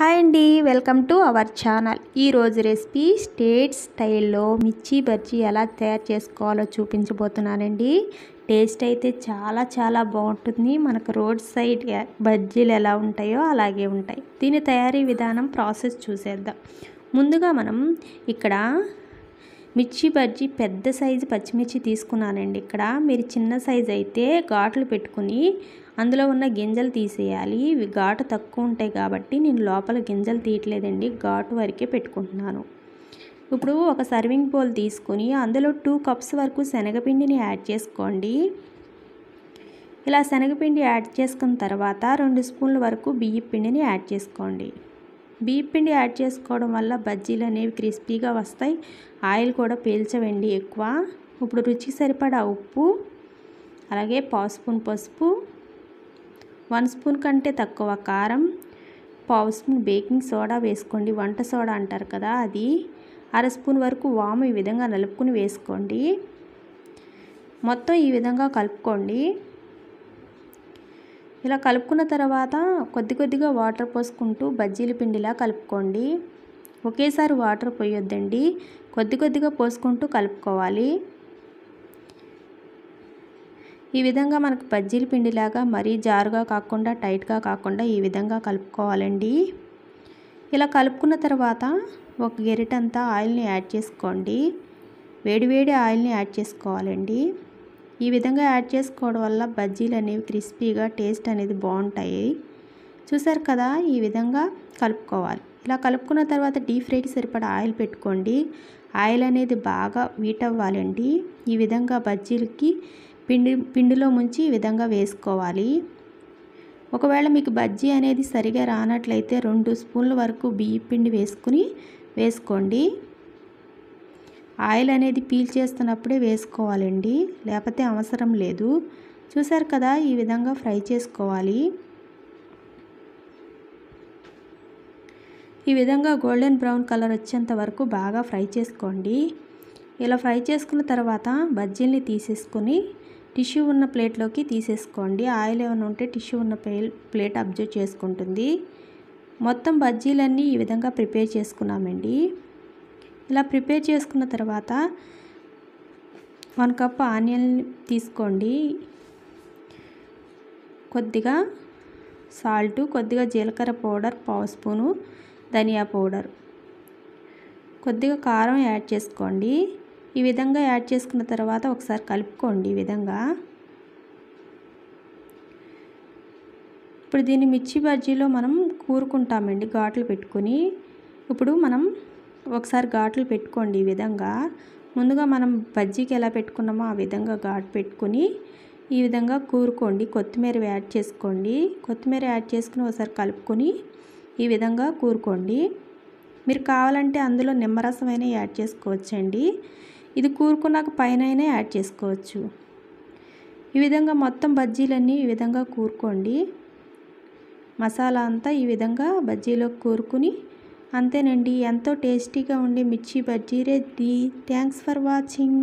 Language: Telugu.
హాయ్ అండి వెల్కమ్ టు అవర్ ఛానల్ ఈరోజు రెసిపీ స్టేట్ స్టైల్లో మిర్చి బజ్జీ ఎలా తయారు చేసుకోవాలో చూపించబోతున్నానండి టేస్ట్ అయితే చాలా చాలా బాగుంటుంది మనకు రోడ్ సైడ్ బజ్జీలు ఎలా ఉంటాయో అలాగే ఉంటాయి దీని తయారీ విధానం ప్రాసెస్ చూసేద్దాం ముందుగా మనం ఇక్కడ మిర్చి బజ్జీ పెద్ద సైజు పచ్చిమిర్చి తీసుకున్నానండి ఇక్కడ మీరు చిన్న సైజు అయితే ఘాట్లు పెట్టుకుని అందులో ఉన్న గింజలు తీసేయాలి ఇవి ఘాటు తక్కువ ఉంటాయి కాబట్టి నేను లోపల గింజలు తీయట్లేదండి ఘాటు వరకే పెట్టుకుంటున్నాను ఇప్పుడు ఒక సర్వింగ్ బౌల్ తీసుకుని అందులో టూ కప్స్ వరకు శనగపిండిని యాడ్ చేసుకోండి ఇలా శనగపిండి యాడ్ చేసుకున్న తర్వాత రెండు స్పూన్ల వరకు బియ్యం పిండిని యాడ్ చేసుకోండి బియ్యం పిండి యాడ్ చేసుకోవడం వల్ల బజ్జీలు అనేవి క్రిస్పీగా వస్తాయి ఆయిల్ కూడా పీల్చవండి ఎక్కువ ఇప్పుడు రుచికి సరిపడా ఉప్పు అలాగే పావు స్పూన్ పసుపు వన్ స్పూన్ కంటే తక్కువ కారం పావు స్పూన్ బేకింగ్ సోడా వేసుకోండి వంట సోడా అంటారు కదా అది అర స్పూన్ వరకు వాము ఈ విధంగా నలుపుకుని వేసుకోండి మొత్తం ఈ విధంగా కలుపుకోండి ఇలా కలుపుకున్న తర్వాత కొద్ది కొద్దిగా వాటర్ పోసుకుంటూ బజ్జీల పిండిలా కలుపుకోండి ఒకేసారి వాటర్ పోయొద్దండి కొద్ది కొద్దిగా పోసుకుంటూ కలుపుకోవాలి ఈ విధంగా మనకు బజ్జీల పిండిలాగా మరీ జారుగా కాకుండా టైట్గా కాకుండా ఈ విధంగా కలుపుకోవాలండి ఇలా కలుపుకున్న తర్వాత ఒక గెరిటంతా ఆయిల్ని యాడ్ చేసుకోండి వేడివేడి ఆయిల్ని యాడ్ చేసుకోవాలండి ఈ విధంగా యాడ్ చేసుకోవడం వల్ల బజ్జీలు అనేవి క్రిస్పీగా టేస్ట్ అనేది బాగుంటాయి చూసారు కదా ఈ విధంగా కలుపుకోవాలి ఇలా కలుపుకున్న తర్వాత డీప్ ఫ్రైకి సరిపడా ఆయిల్ పెట్టుకోండి ఆయిల్ అనేది బాగా వీట్ అవ్వాలండి ఈ విధంగా బజ్జీలకి పిండి పిండిలో ముంచి ఈ విధంగా వేసుకోవాలి ఒకవేళ మీకు బజ్జీ అనేది సరిగా రానట్లయితే రెండు స్పూన్ల వరకు బియ్య పిండి వేసుకుని వేసుకోండి ఆయిల్ అనేది పీల్ చేస్తున్నప్పుడే వేసుకోవాలండి లేకపోతే అవసరం లేదు చూసారు కదా ఈ విధంగా ఫ్రై చేసుకోవాలి ఈ విధంగా గోల్డెన్ బ్రౌన్ కలర్ వచ్చేంత వరకు బాగా ఫ్రై చేసుకోండి ఇలా ఫ్రై చేసుకున్న తర్వాత బజ్జీల్ని తీసేసుకొని టిష్యూ ఉన్న ప్లేట్లోకి తీసేసుకోండి ఆయిల్ ఏమైనా ఉంటే టిష్యూ ఉన్న ప్లేట్ అబ్జర్వ్ చేసుకుంటుంది మొత్తం బజ్జీలన్నీ ఈ విధంగా ప్రిపేర్ చేసుకున్నామండి ఇలా ప్రిపేర్ చేసుకున్న తర్వాత వన్ కప్ ఆనియన్ తీసుకోండి కొద్దిగా సాల్టు కొద్దిగా జీలకర్ర పౌడర్ పావు స్పూను ధనియా పౌడర్ కొద్దిగా కారం యాడ్ చేసుకోండి ఈ విధంగా యాడ్ చేసుకున్న తర్వాత ఒకసారి కలుపుకోండి ఈ విధంగా ఇప్పుడు దీన్ని మిర్చి బజ్జీలో మనం కూరుకుంటామండి ఘాట్లు పెట్టుకొని ఇప్పుడు మనం ఒకసారి ఘాట్లు పెట్టుకోండి ఈ విధంగా ముందుగా మనం బజ్జీకి ఎలా పెట్టుకున్నామో ఆ విధంగా ఘాటు పెట్టుకొని ఈ విధంగా కూరుకోండి కొత్తిమీర యాడ్ చేసుకోండి కొత్తిమీర యాడ్ చేసుకుని ఒకసారి కలుపుకొని ఈ విధంగా కూరుకోండి మీరు కావాలంటే అందులో నిమ్మరసం అయినా యాడ్ చేసుకోవచ్చండి ఇది కూరుకున్నాక పైన యాడ్ చేసుకోవచ్చు ఈ విధంగా మొత్తం బజ్జీలన్నీ ఈ విధంగా కూరుకోండి మసాలా అంతా ఈ విధంగా బజ్జీలో కూరుకుని అంతేనండి ఎంతో టేస్టీగా ఉండే mirchi bajji ready thanks for watching